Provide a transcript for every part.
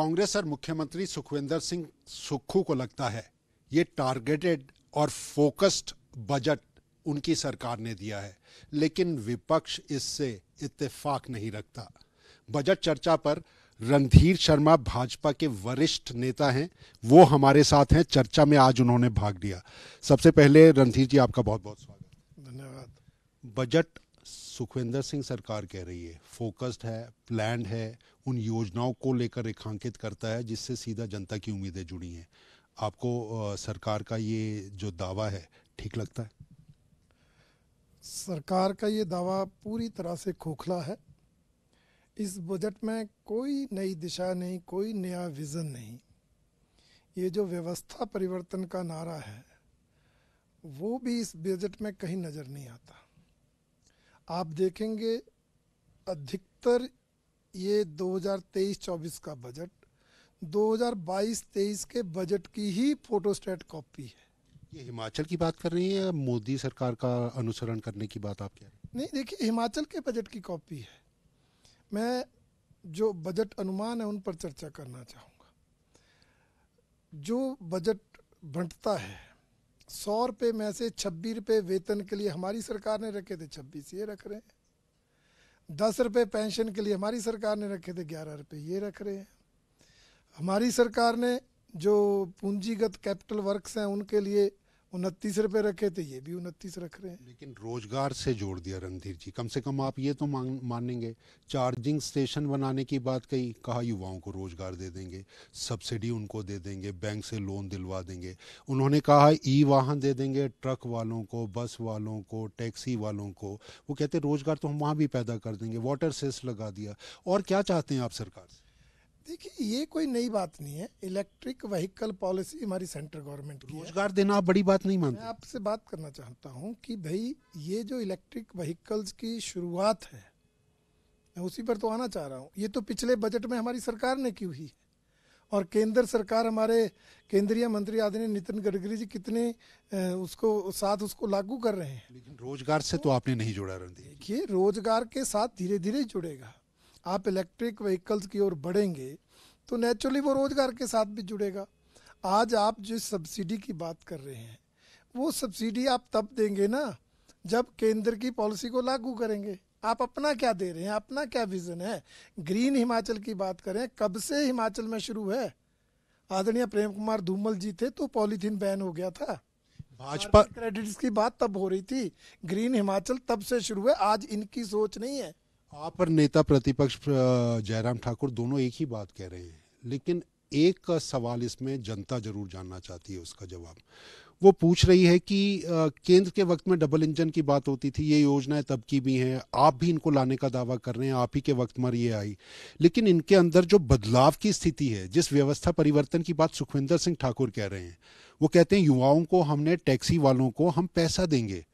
कांग्रेस और मुख्यमंत्री सुखविंदर सिंह सुक्खू को लगता है ये टारगेटेड और फोकस्ड बजट उनकी सरकार ने दिया है लेकिन विपक्ष इससे इत्तेफाक नहीं रखता बजट चर्चा पर रणधीर शर्मा भाजपा के वरिष्ठ नेता हैं वो हमारे साथ हैं चर्चा में आज उन्होंने भाग लिया सबसे पहले रणधीर जी आपका बहुत बहुत स्वागत धन्यवाद बजट सुखविंदर सिंह सरकार कह रही है फोकस्ड है प्लान है उन योजनाओं को लेकर रेखांकित करता है जिससे सीधा जनता की उम्मीदें जुड़ी हैं आपको सरकार का ये जो दावा है ठीक लगता है सरकार का ये दावा पूरी तरह से खोखला है इस बजट में कोई नई दिशा नहीं कोई नया विज़न नहीं ये जो व्यवस्था परिवर्तन का नारा है वो भी इस बजट में कहीं नज़र नहीं आता आप देखेंगे अधिकतर ये 2023-24 का बजट 2022-23 के बजट की ही फोटोस्टेट कॉपी है ये हिमाचल की बात कर रही है या मोदी सरकार का अनुसरण करने की बात आप कह रहे हैं नहीं देखिए हिमाचल के बजट की कॉपी है मैं जो बजट अनुमान है उन पर चर्चा करना चाहूँगा जो बजट बंटता है सौ रुपये में से छब्बीस रुपये वेतन के लिए हमारी सरकार ने रखे थे छब्बीस ये रख रहे हैं दस रुपये पेंशन के लिए हमारी सरकार ने रखे थे ग्यारह रुपये ये रख रहे हैं हमारी सरकार ने जो पूंजीगत कैपिटल वर्क्स हैं उनके लिए उनतीस रुपए रखे थे ये भी उनतीस रख रहे हैं लेकिन रोजगार से जोड़ दिया रणधीर जी कम से कम आप ये तो मांग मानेंगे चार्जिंग स्टेशन बनाने की बात कही कहा युवाओं को रोजगार दे देंगे सब्सिडी उनको दे देंगे बैंक से लोन दिलवा देंगे उन्होंने कहा ई वाहन दे देंगे ट्रक वालों को बस वालों को टैक्सी वालों को वो कहते रोजगार तो हम वहाँ भी पैदा कर देंगे वाटर सेस लगा दिया और क्या चाहते हैं आप सरकार से देखिए ये कोई नई बात नहीं है इलेक्ट्रिक व्हीकल पॉलिसी हमारी सेंट्रल गवर्नमेंट की रोजगार देना आप बड़ी बात नहीं मानते आपसे बात करना चाहता हूँ कि भाई ये जो इलेक्ट्रिक व्हीकल्स की शुरुआत है मैं उसी पर तो आना चाह रहा हूँ ये तो पिछले बजट में हमारी सरकार ने की हुई है और केंद्र सरकार हमारे केंद्रीय मंत्री आदरणीय नितिन गडकरी जी कितने उसको साथ उसको लागू कर रहे हैं लेकिन रोजगार से तो, तो आपने नहीं जोड़ा रणदीप देखिए रोजगार के साथ धीरे धीरे जुड़ेगा आप इलेक्ट्रिक व्हीकल्स की ओर बढ़ेंगे तो नेचुरली वो रोज़गार के साथ भी जुड़ेगा आज आप जिस सब्सिडी की बात कर रहे हैं वो सब्सिडी आप तब देंगे ना जब केंद्र की पॉलिसी को लागू करेंगे आप अपना क्या दे रहे हैं अपना क्या विजन है ग्रीन हिमाचल की बात करें कब से हिमाचल में शुरू है आदरणीय प्रेम कुमार धूमल जी थे तो पॉलीथीन बैन हो गया था भाजपा क्रेडिट्स की बात तब हो रही थी ग्रीन हिमाचल तब से शुरू है आज इनकी सोच नहीं है आप और नेता प्रतिपक्ष जयराम ठाकुर दोनों एक ही बात कह रहे हैं लेकिन एक का सवाल इसमें जनता जरूर जानना चाहती है उसका जवाब वो पूछ रही है कि केंद्र के वक्त में डबल इंजन की बात होती थी ये योजनाएं तब की भी हैं आप भी इनको लाने का दावा कर रहे हैं आप ही के वक्त में ये आई लेकिन इनके अंदर जो बदलाव की स्थिति है जिस व्यवस्था परिवर्तन की बात सुखविंदर सिंह ठाकुर कह रहे हैं वो कहते हैं युवाओं को हमने टैक्सी वालों को हम पैसा देंगे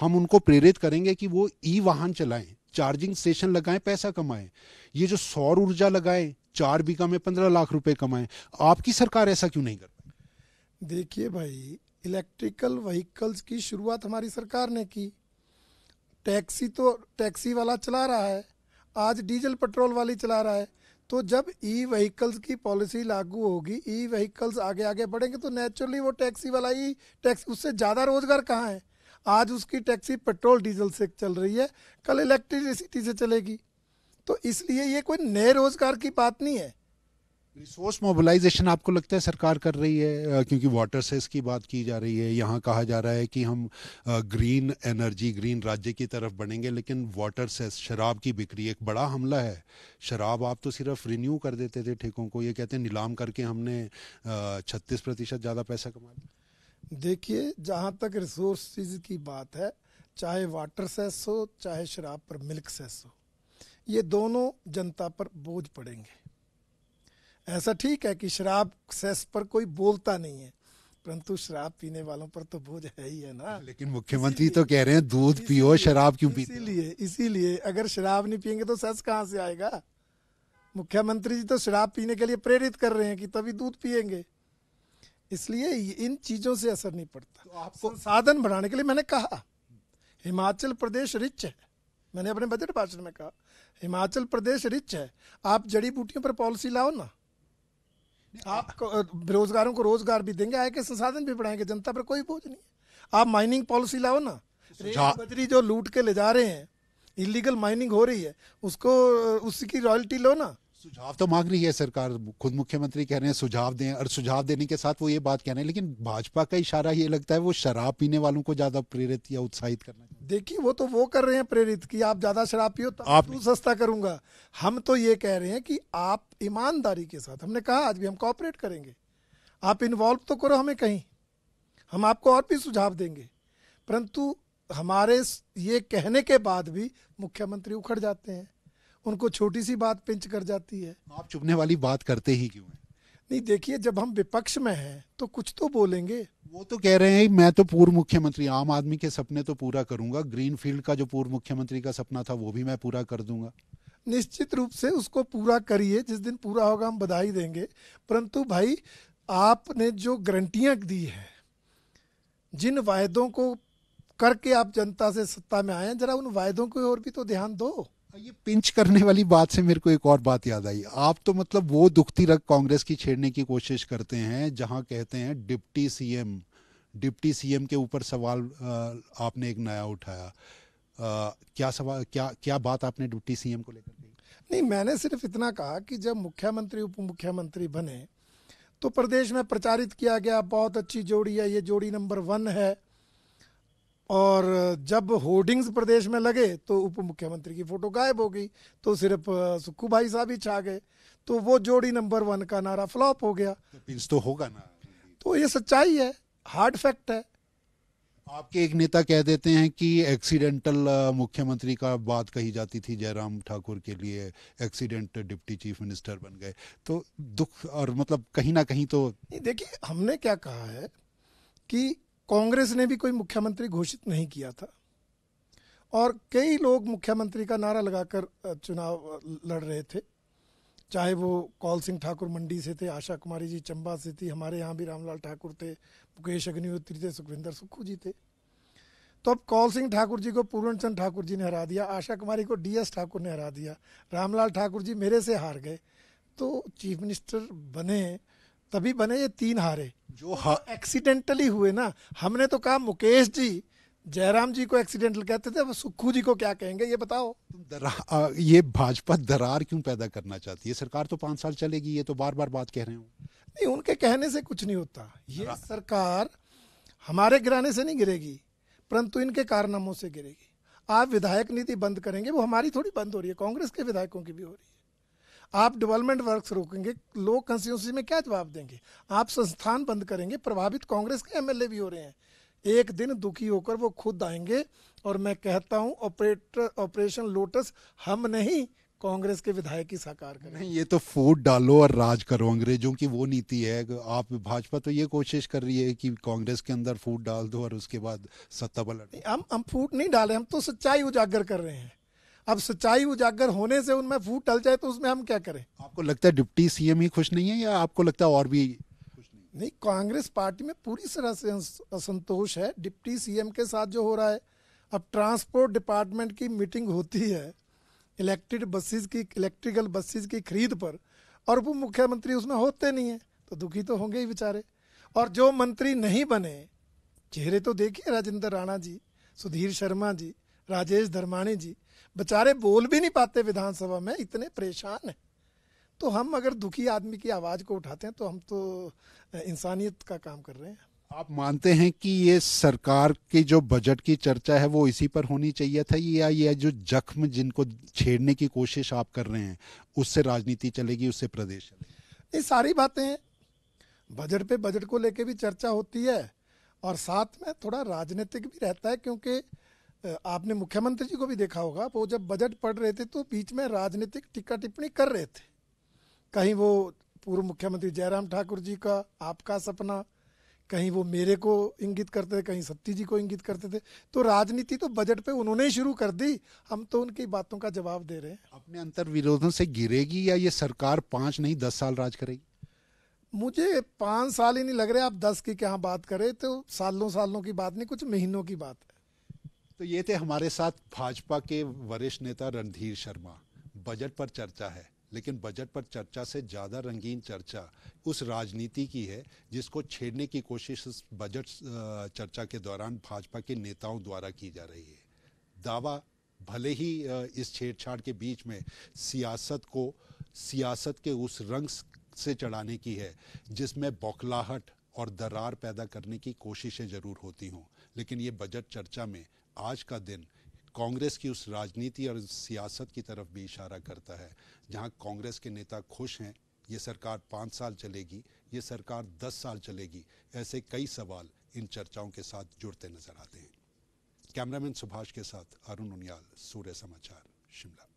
हम उनको प्रेरित करेंगे कि वो ई वाहन चलाएं चार्जिंग स्टेशन लगाएं पैसा कमाएं ये जो सौर ऊर्जा लगाएं चार बीघा में पंद्रह लाख रुपए कमाएं आपकी सरकार ऐसा क्यों नहीं कर पाई देखिए भाई इलेक्ट्रिकल व्हीकल्स की शुरुआत हमारी सरकार ने की टैक्सी तो टैक्सी वाला चला रहा है आज डीजल पेट्रोल वाली चला रहा है तो जब ई व्हीकल्स की पॉलिसी लागू होगी ई व्हीकल्स आगे आगे बढ़ेंगे तो नेचुरली वो टैक्सी वाला ही टैक्सी उससे ज़्यादा रोजगार कहाँ है आज उसकी टैक्सी पेट्रोल डीजल से चल रही है कल इलेक्ट्रिसिटी से चलेगी तो इसलिए ये कोई नए रोजगार की बात नहीं है रिसोर्स मोबिलाइजेशन आपको लगता है सरकार कर रही है क्योंकि वाटर सेस की बात की जा रही है यहाँ कहा जा रहा है कि हम ग्रीन एनर्जी ग्रीन राज्य की तरफ बढ़ेंगे लेकिन वाटर सेस शराब की बिक्री एक बड़ा हमला है शराब आप तो सिर्फ रिन्यू कर देते थे ठेकों को ये कहते हैं नीलाम करके हमने छत्तीस प्रतिशत ज़्यादा पैसा कमा लिया देखिए जहाँ तक रिसोर्सिस की बात है चाहे वाटर सेस हो चाहे शराब पर मिल्क सेस हो ये दोनों जनता पर बोझ पड़ेंगे ऐसा ठीक है कि शराब सेस पर कोई बोलता नहीं है परंतु शराब पीने वालों पर तो बोझ है ही है ना लेकिन मुख्यमंत्री तो कह रहे हैं दूध पियो शराब क्यों पीते इसीलिए इसीलिए अगर शराब नहीं पियेंगे तो सेस कहाँ से आएगा मुख्यमंत्री जी तो शराब पीने के लिए प्रेरित कर रहे हैं कि तभी दूध पियेंगे इसलिए इन चीजों से असर नहीं पड़ता तो आपको साधन बढ़ाने के लिए मैंने कहा हिमाचल प्रदेश रिच है मैंने अपने बजट भाषण में कहा हिमाचल प्रदेश रिच है आप जड़ी बूटियों पर पॉलिसी लाओ ना आप बेरोजगारों को रोजगार भी देंगे आय के संसाधन भी बढ़ाएंगे जनता पर कोई बोझ नहीं है आप माइनिंग पॉलिसी लाओ ना तो बजरी जो लूट के ले जा रहे हैं इलीगल माइनिंग हो रही है उसको उसकी रॉयल्टी लो ना सुझाव तो मांग रही है सरकार खुद मुख्यमंत्री कह रहे हैं सुझाव दें और सुझाव देने के साथ वो ये बात कह रहे हैं लेकिन भाजपा का इशारा ये लगता है वो शराब पीने वालों को ज्यादा प्रेरित या उत्साहित करना देखिए वो तो वो कर रहे हैं प्रेरित कि आप ज्यादा शराब पियो तो आप सस्ता करूंगा हम तो ये कह रहे हैं कि आप ईमानदारी के साथ हमने कहा आज भी हम कॉपरेट करेंगे आप इन्वॉल्व तो करो हमें कहीं हम आपको और भी सुझाव देंगे परंतु हमारे ये कहने के बाद भी मुख्यमंत्री उखड़ जाते हैं उनको छोटी सी बात पिंच कर जाती है आप चुपने वाली बात करते ही क्यों है नहीं देखिए जब हम विपक्ष में हैं तो कुछ तो बोलेंगे वो तो कह रहे हैं मैं तो पूर्व मुख्यमंत्री आम आदमी के सपने तो पूरा करूंगा ग्रीन फील्ड का जो पूर्व मुख्यमंत्री का सपना था वो भी मैं पूरा कर दूंगा निश्चित रूप से उसको पूरा करिए जिस दिन पूरा होगा हम बधाई देंगे परंतु भाई आपने जो गारंटियां दी है जिन वायदों को करके आप जनता से सत्ता में आए हैं जरा उन वायदों को और भी तो ध्यान दो ये पिंच करने वाली बात से मेरे को एक और बात याद आई आप तो मतलब वो दुखती रख कांग्रेस की छेड़ने की कोशिश करते हैं जहां कहते हैं डिप्टी सीएम डिप्टी सीएम के ऊपर सवाल आपने एक नया उठाया आ, क्या सवाल क्या क्या बात आपने डिप्टी सीएम को लेकर नहीं मैंने सिर्फ इतना कहा कि जब मुख्यमंत्री उप मुख्यमंत्री बने तो प्रदेश में प्रचारित किया गया बहुत अच्छी जोड़ी है ये जोड़ी नंबर वन है और जब होर्डिंग्स प्रदेश में लगे तो उप मुख्यमंत्री की फोटो गायब हो गई तो सिर्फ सुक्खू भाई साहब ही छा गए तो वो जोड़ी नंबर वन का नारा फ्लॉप हो गया तो, तो होगा ना तो ये सच्चाई है हार्ड फैक्ट है आपके एक नेता कह देते हैं कि एक्सीडेंटल मुख्यमंत्री का बात कही जाती थी जयराम ठाकुर के लिए एक्सीडेंट डिप्टी चीफ मिनिस्टर बन गए तो दुख और मतलब कहीं ना कहीं तो देखिए हमने क्या कहा है कि कांग्रेस ने भी कोई मुख्यमंत्री घोषित नहीं किया था और कई लोग मुख्यमंत्री का नारा लगाकर चुनाव लड़ रहे थे चाहे वो कौल सिंह ठाकुर मंडी से थे आशा कुमारी जी चंबा से थी हमारे यहाँ भी रामलाल ठाकुर थे मुकेश अग्निहोत्री थे सुखविंदर सुक्खू जी थे तो अब कौल सिंह ठाकुर जी को पूर्ण चंद ठाकुर जी ने हरा दिया आशा कुमारी को डीएस ठाकुर ने हरा दिया रामलाल ठाकुर जी मेरे से हार गए तो चीफ मिनिस्टर बने तभी बने ये तीन हारे जो हा... एक्सीडेंटली तो हुए ना हमने तो कहा मुकेश जी जयराम जी को एक्सीडेंटल कहते थे सुखू जी को क्या कहेंगे ये बताओ दरा ये भाजपा दरार क्यों पैदा करना चाहती है सरकार तो पांच साल चलेगी ये तो बार बार बात कह रहे हो नहीं उनके कहने से कुछ नहीं होता ये सरकार हमारे गिराने से नहीं गिरेगी परंतु इनके कारनामों से गिरेगी आप विधायक नीति बंद करेंगे वो हमारी थोड़ी बंद हो रही है कांग्रेस के विधायकों की भी हो रही है आप डेवलपमेंट वर्क्स रोकेंगे लोग कंस्टिट्यूंसी में क्या जवाब देंगे आप संस्थान बंद करेंगे प्रभावित कांग्रेस के एमएलए भी हो रहे हैं एक दिन दुखी होकर वो खुद आएंगे और मैं कहता हूं ऑपरेटर ऑपरेशन लोटस हम नहीं कांग्रेस के विधायक ही साकार करें नहीं ये तो फूट डालो और राज करो अंग्रेजों की वो नीति है आप भाजपा तो ये कोशिश कर रही है कि कांग्रेस के अंदर फूट डाल दो और उसके बाद सत्ता पलट हम हम फूट नहीं डाले हम तो सच्चाई उजागर कर रहे हैं अब सच्चाई उजागर होने से उनमें फूट टल जाए तो उसमें हम क्या करें आपको लगता है डिप्टी सीएम ही खुश नहीं है या आपको लगता है और भी खुश नहीं नहीं कांग्रेस पार्टी में पूरी तरह से असंतोष है डिप्टी सीएम के साथ जो हो रहा है अब ट्रांसपोर्ट डिपार्टमेंट की मीटिंग होती है इलेक्ट्रिक बसेज की इलेक्ट्रिकल बसेज की खरीद पर और वो मुख्यमंत्री उसमें होते नहीं है तो दुखी तो होंगे ही बेचारे और जो मंत्री नहीं बने चेहरे तो देखिए राजेंद्र राणा जी सुधीर शर्मा जी राजेश धर्माणी जी बेचारे बोल भी नहीं पाते विधानसभा में इतने परेशान हैं तो हम अगर दुखी आदमी की आवाज़ को उठाते हैं तो हम तो इंसानियत का काम कर रहे हैं आप मानते हैं कि ये सरकार की जो बजट की चर्चा है वो इसी पर होनी चाहिए था या ये जो जख्म जिनको छेड़ने की कोशिश आप कर रहे हैं उससे राजनीति चलेगी उससे प्रदेश ये सारी बातें बजट पे बजट को लेके भी चर्चा होती है और साथ में थोड़ा राजनीतिक भी रहता है क्योंकि आपने मुख्यमंत्री जी को भी देखा होगा वो जब बजट पढ़ रहे थे तो बीच में राजनीतिक टिक्का टिप्पणी कर रहे थे कहीं वो पूर्व मुख्यमंत्री जयराम ठाकुर जी का आपका सपना कहीं वो मेरे को इंगित करते थे कहीं सत्ती जी को इंगित करते थे तो राजनीति तो बजट पे उन्होंने ही शुरू कर दी हम तो उनकी बातों का जवाब दे रहे हैं अपने अंतर विरोधों से गिरेगी या ये सरकार पाँच नहीं दस साल राज करेगी मुझे पाँच साल ही नहीं लग रहे आप दस की क्या बात करें तो सालों सालों की बात नहीं कुछ महीनों की बात है तो ये थे हमारे साथ भाजपा के वरिष्ठ नेता रणधीर शर्मा बजट पर चर्चा है लेकिन बजट पर चर्चा से ज़्यादा रंगीन चर्चा उस राजनीति की है जिसको छेड़ने की कोशिश बजट चर्चा के दौरान भाजपा के नेताओं द्वारा की जा रही है दावा भले ही इस छेड़छाड़ के बीच में सियासत को सियासत के उस रंग से चढ़ाने की है जिसमें बौखलाहट और दरार पैदा करने की कोशिशें ज़रूर होती हों लेकिन ये बजट चर्चा में आज का दिन कांग्रेस की उस राजनीति और सियासत की तरफ भी इशारा करता है जहां कांग्रेस के नेता खुश हैं ये सरकार पाँच साल चलेगी ये सरकार दस साल चलेगी ऐसे कई सवाल इन चर्चाओं के साथ जुड़ते नजर आते हैं कैमरामैन सुभाष के साथ अरुण उनियाल सूर्य समाचार शिमला